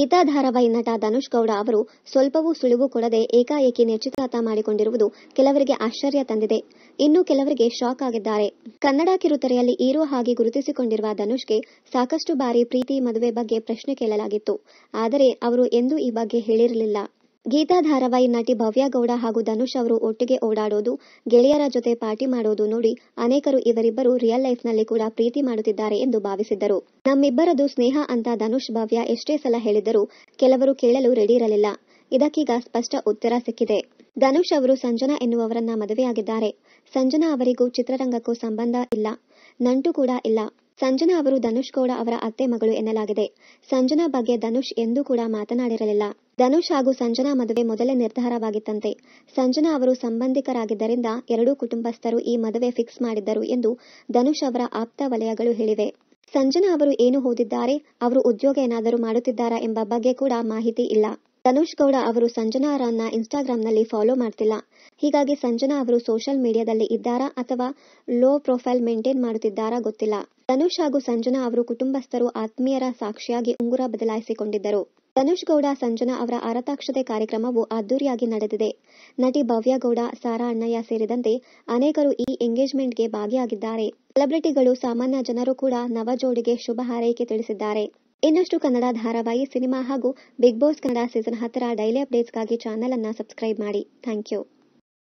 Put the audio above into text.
ಗೀತಾ ಧಾರಾವಾಹಿ ನಟ ಧನುಷ್ ಗೌಡ ಅವರು ಸ್ವಲ್ಪವೂ ಸುಳಿವು ಕೊಡದೆ ಏಕಾಏಕಿ ನಿಶ್ಚಿತಾರ್ಥ ಮಾಡಿಕೊಂಡಿರುವುದು ಕೆಲವರಿಗೆ ಆಶ್ಚರ್ಯ ತಂದಿದೆ ಇನ್ನು ಕೆಲವರಿಗೆ ಶಾಕ್ ಆಗಿದ್ದಾರೆ ಕನ್ನಡ ಕಿರುತೆರೆಯಲ್ಲಿ ಈರೋ ಹಾಗೆ ಗುರುತಿಸಿಕೊಂಡಿರುವ ಧನುಷ್ಗೆ ಸಾಕಷ್ಟು ಬಾರಿ ಪ್ರೀತಿ ಮದುವೆ ಬಗ್ಗೆ ಪ್ರಶ್ನೆ ಕೇಳಲಾಗಿತ್ತು ಆದರೆ ಅವರು ಎಂದೂ ಈ ಬಗ್ಗೆ ಹೇಳಿರಲಿಲ್ಲ ಗೀತಾ ಧಾರಾವಾಹಿ ನಟಿ ಭವ್ಯ ಗೌಡ ಹಾಗೂ ಧನುಷ್ ಅವರು ಒಟ್ಟಿಗೆ ಓಡಾಡೋದು ಗೆಳೆಯರ ಜೊತೆ ಪಾರ್ಟಿ ಮಾಡೋದು ನೋಡಿ ಅನೇಕರು ಇವರಿಬ್ಬರು ರಿಯಲ್ ಲೈಫ್ನಲ್ಲಿ ಕೂಡ ಪ್ರೀತಿ ಮಾಡುತ್ತಿದ್ದಾರೆ ಎಂದು ಭಾವಿಸಿದ್ದರು ನಮ್ಮಿಬ್ಬರದು ಸ್ನೇಹ ಅಂತ ಧನುಷ್ ಭವ್ಯ ಎಷ್ಟೇ ಸಲ ಹೇಳಿದರೂ ಕೆಲವರು ಕೇಳಲು ರೆಡಿ ಇರಲಿಲ್ಲ ಇದಕ್ಕೀಗ ಸ್ಪಷ್ಟ ಉತ್ತರ ಸಿಕ್ಕಿದೆ ಧನುಷ್ ಅವರು ಸಂಜನಾ ಎನ್ನುವವರನ್ನ ಮದುವೆಯಾಗಿದ್ದಾರೆ ಸಂಜನಾ ಅವರಿಗೂ ಚಿತ್ರರಂಗಕ್ಕೂ ಸಂಬಂಧ ಇಲ್ಲ ನಂಟು ಕೂಡ ಇಲ್ಲ ಸಂಜನಾ ಅವರು ಧನುಷ್ ಗೌಡ ಅವರ ಅತ್ತೆ ಮಗಳು ಎನ್ನಲಾಗಿದೆ ಸಂಜನಾ ಬಗ್ಗೆ ಧನುಷ್ ಎಂದೂ ಕೂಡ ಮಾತನಾಡಿರಲಿಲ್ಲ ಧನುಷ್ ಹಾಗೂ ಸಂಜನಾ ಮದುವೆ ಮೊದಲೇ ನಿರ್ಧಾರವಾಗಿತ್ತಂತೆ ಸಂಜನಾ ಅವರು ಸಂಬಂಧಿಕರಾಗಿದ್ದರಿಂದ ಎರಡೂ ಕುಟುಂಬಸ್ಥರು ಈ ಮದುವೆ ಫಿಕ್ಸ್ ಮಾಡಿದ್ದರು ಎಂದು ಧನುಷ್ ಅವರ ಆಪ್ತ ವಲಯಗಳು ಹೇಳಿವೆ ಸಂಜನಾ ಅವರು ಏನು ಓದಿದ್ದಾರೆ ಅವರು ಉದ್ಯೋಗ ಏನಾದರೂ ಮಾಡುತ್ತಿದ್ದಾರಾ ಎಂಬ ಬಗ್ಗೆ ಕೂಡ ಮಾಹಿತಿ ಇಲ್ಲ ಧನುಷ್ ಗೌಡ ಅವರು ಸಂಜನಾ ಅವರನ್ನ ಇನ್ಸ್ಟಾಗ್ರಾಂನಲ್ಲಿ ಫಾಲೋ ಮಾಡ್ತಿಲ್ಲ ಹೀಗಾಗಿ ಸಂಜನಾ ಅವರು ಸೋಷಿಯಲ್ ಮೀಡಿಯಾದಲ್ಲಿ ಇದ್ದಾರಾ ಅಥವಾ ಲೋ ಪ್ರೊಫೈಲ್ ಮೇಂಟೈನ್ ಮಾಡುತ್ತಿದ್ದಾರಾ ಗೊತ್ತಿಲ್ಲ ಧನುಷ್ ಹಾಗೂ ಸಂಜನಾ ಅವರು ಕುಟುಂಬಸ್ಥರು ಆತ್ಮೀಯರ ಸಾಕ್ಷಿಯಾಗಿ ಉಂಗುರ ಬದಲಾಯಿಸಿಕೊಂಡಿದ್ದರು ಧನುಷ್ ಗೌಡ ಸಂಜನಾ ಅವರ ಅರತಾಕ್ಷತೆ ಕಾರ್ಯಕ್ರಮವು ಅದ್ದೂರಿಯಾಗಿ ನಡೆದಿದೆ ನಟಿ ಭವ್ಯ ಗೌಡ ಸಾರಾ ಅಣ್ಣಯ್ಯ ಸೇರಿದಂತೆ ಅನೇಕರು ಈ ಎಂಗೇಜ್ಮೆಂಟ್ಗೆ ಭಾಗಿಯಾಗಿದ್ದಾರೆ ಸೆಲೆಬ್ರಿಟಿಗಳು ಸಾಮಾನ್ಯ ಜನರು ಕೂಡ ನವ ಶುಭ ಹಾರೈಕೆ ತಿಳಿಸಿದ್ದಾರೆ ಇನ್ನಷ್ಟು ಕನ್ನಡ ಧಾರಾವಾಹಿ ಸಿನಿಮಾ ಹಾಗೂ ಬಿಗ್ ಬಾಸ್ ಕನ್ನಡ ಸೀಸನ್ ಹತ್ತರ ಡೈಲಿ ಅಪ್ಡೇಟ್ಸ್ಗಾಗಿ ಚಾನೆಲ್ ಅನ್ನು ಸಬ್ಸ್ಕ್ರೈಬ್ ಮಾಡಿ ಥ್ಯಾಂಕ್ ಯು